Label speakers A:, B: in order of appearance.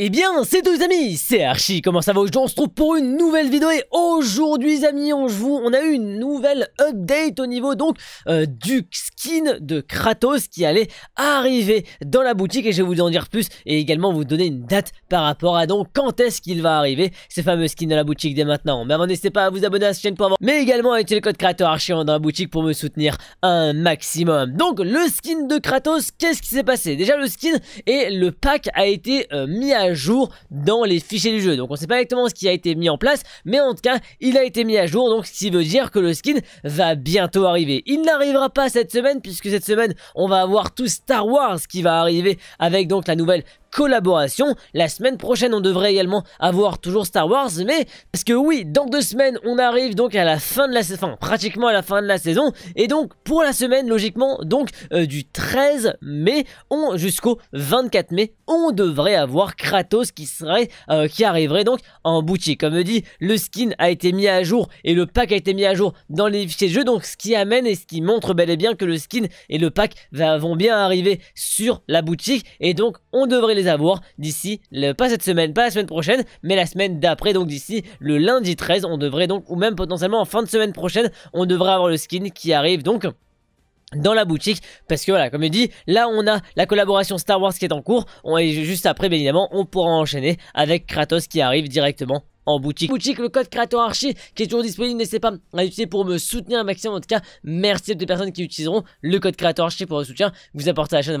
A: Eh bien, c'est tout les amis, c'est Archie, comment ça va Aujourd'hui, on se retrouve pour une nouvelle vidéo et aujourd'hui, amis, on, vous, on a eu une nouvelle update au niveau donc euh, du skin de Kratos qui allait arriver dans la boutique et je vais vous en dire plus et également vous donner une date par rapport à donc quand est-ce qu'il va arriver, ces fameux skin dans la boutique dès maintenant. Mais avant, n'hésitez pas à vous abonner à cette chaîne pour avoir, mais également à utiliser le code Kratos Archie dans la boutique pour me soutenir un maximum. Donc, le skin de Kratos, qu'est-ce qui s'est passé Déjà, le skin et le pack a été euh, mis à jour dans les fichiers du jeu. Donc on sait pas exactement ce qui a été mis en place, mais en tout cas, il a été mis à jour, donc ce qui veut dire que le skin va bientôt arriver. Il n'arrivera pas cette semaine, puisque cette semaine, on va avoir tout Star Wars qui va arriver avec donc la nouvelle collaboration. La semaine prochaine, on devrait également avoir toujours Star Wars, mais parce que oui, dans deux semaines, on arrive donc à la fin de la saison, pratiquement à la fin de la saison, et donc pour la semaine, logiquement, donc euh, du 13 mai jusqu'au 24 mai, on devrait avoir Kratos qui serait, euh, qui arriverait donc en boutique. Comme dit, le skin a été mis à jour et le pack a été mis à jour dans les fichiers de jeu, donc ce qui amène et ce qui montre bel et bien que le skin et le pack vont bien arriver sur la boutique, et donc on devrait les avoir d'ici, pas cette semaine, pas la semaine prochaine, mais la semaine d'après, donc d'ici le lundi 13, on devrait donc, ou même potentiellement en fin de semaine prochaine, on devrait avoir le skin qui arrive donc dans la boutique parce que voilà comme je dis là on a la collaboration Star Wars qui est en cours on est juste après bien évidemment on pourra enchaîner avec Kratos qui arrive directement en boutique. Boutique, le code créateur archie qui est toujours disponible, n'hésitez pas à l'utiliser pour me soutenir un maximum. En tout cas, merci à toutes les personnes qui utiliseront le code créateur Archie pour le soutien vous apportez à la chaîne.